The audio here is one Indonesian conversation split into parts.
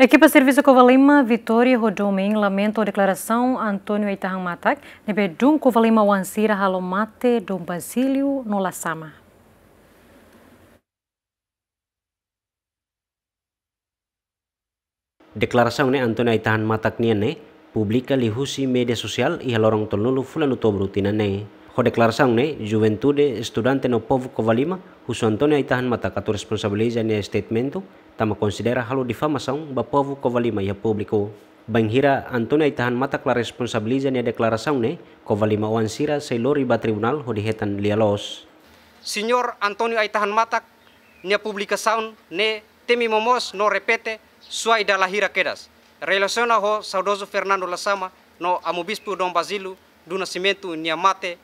Equipa Serviço Covalima, Vitória Rodoming, lamenta a declaração Antônio Eitarang Matak, Nebedum Covalima Wansira Halomate Dom Basílio Nolasama. Declaração ne Antônio Eitarang Matak niane, publika lihusi media sosial e halorong tolnulu fulan ho declaração, né? Juventude estudante no povo Covalima, Russo Antônio Aitahan Mata, que responsabiliza no statemento, tamo considera halo difamação ba povo Covalima e público. Banghira Antônio Aitahan Mata, que responsabiliza na declaração, né? Covalima se lori ba tribunal, ho dihetan lialos. Senhor Antônio Aitahan Mata, na publicação, ne Temi momos, no repete, suai e da lahira quedas. Relaciona ho saudoso Fernando Lasama no amobispo Dom Basilo, do nascimento Niamate,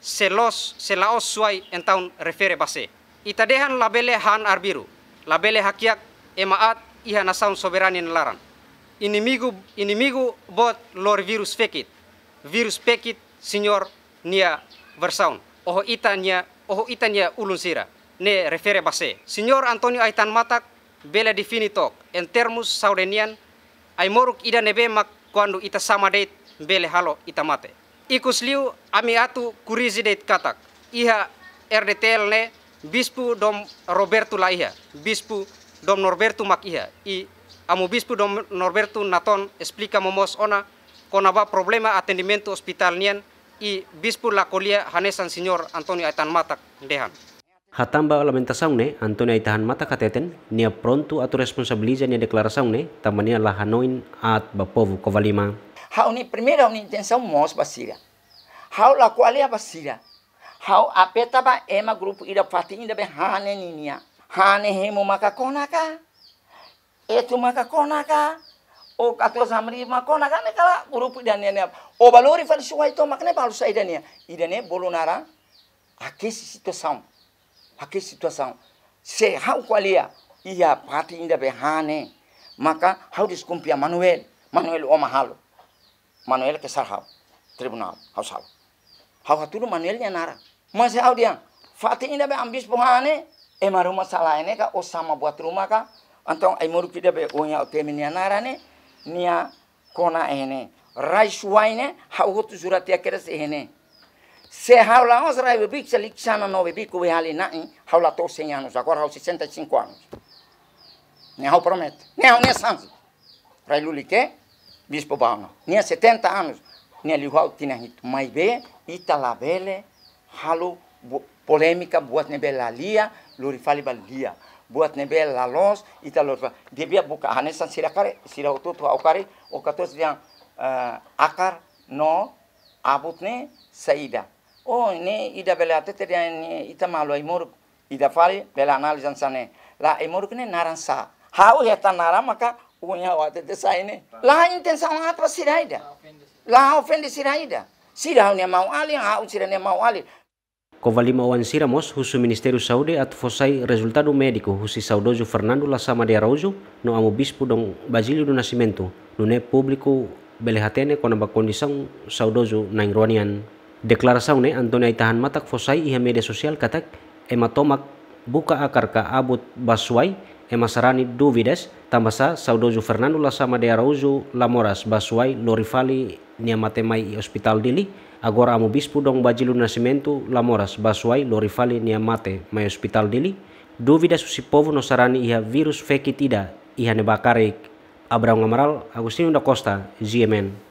selos selaos suai entaun refere base. Ita dehan labele han arbiru, labele hakiak emaat iha nasaun soberanin laran. Inimigu inimigu bot lor virus fekit, virus pekit senior nia versaun. Oho itanya oho itanya ulun sira ne refere base. Senior Antonio Aitan Matak bela definitok en termus saudenian ai moruk ida nebe mak kuandu ita sama date bele halo ita mate ikusliu amiatu kurizidet katak iha RDTL ne bispu dom Roberto iha bispu dom Norberto mak iha i amu bispu dom Norberto naton explica momos ona konaba problema atendimento hospital nian i bispu la kolia hanesan senior Antonio Aitan Matak dehan. Hatamba lamenta ne Antonio Aitan Matak kateten nia pronto atu responsabilizan nia declarasaun ne tamania la Hanoin at Bapovu Kovalima. hauni primeira hauni intenção mos basira hau la qualia basira how apeta ba ema grupo ira fati inda be hane ninia hane hemo maka konaka etu maka konaka o kato samri maka konaka ne kala grupo ida ne o valori fal shuai to makne balu sai ida ne ida ne bolonara aquece situação aquece situação se hau qualia ia fati inda be hane maka hau descompia manuel manuel o mahalo Manuel ke sarhau tribunal hau sal hau hatulu Manuelnya nara masih hau dia Fatih ini be ambis pohane emar rumah salah ini ka osama oh buat rumah ka antong ai muru kida be onya oh otemenia nara ne nia kona ene raisuaine hau hotu suratia ya keres ene Se jaula os rai bebik se lixana no bebik ube hali nai jaula to 100 anos, agora hau 65 anos. Ne hau promet. nia hau ne Rai lulike, bispo Bauno. Nia 70 anos. Tinha liguado, tinha Mai be ita Italabele, halo polemika buat lori fali balia. Buat nebel ita italorfa. Devia buka hanesan sirakare, kare o okatos yang uh, akar no abut ne saida. O ne ida bela teria ne ita malo imur ida fali bela analisan sane. La imur ne naransa. Hau ya tanara maka unha wa te sai ne la intenção apa siraida la ofende siraida sira ne mau ali ha sira ne mau ali Covalima husu ministeru saudi at fosai resultado medico, Husi saudojo Fernando Lasama de araujo no amo bispo dong Basílio do Nascimento, no ne público belehatene kona a kondisang saudojo na Ingronian. Deklarasau ne antonia Itahan Matak fosai iha media sosial katak hematomak buka akarka abut baswai hemasarani Duvides, vides tamasa Saudojo Fernando Lasama de Arauzu Lamoras Basuai Lorifali Niamatemai Hospital Dili agora amu bispo dong bajilu nascimento Lamoras Basuai Lorifali Niamate Mai Hospital Dili Duvides vides usipovu no sarani iha virus fekitida iha nebakarik Abraham Amaral Agostinho da Costa GMN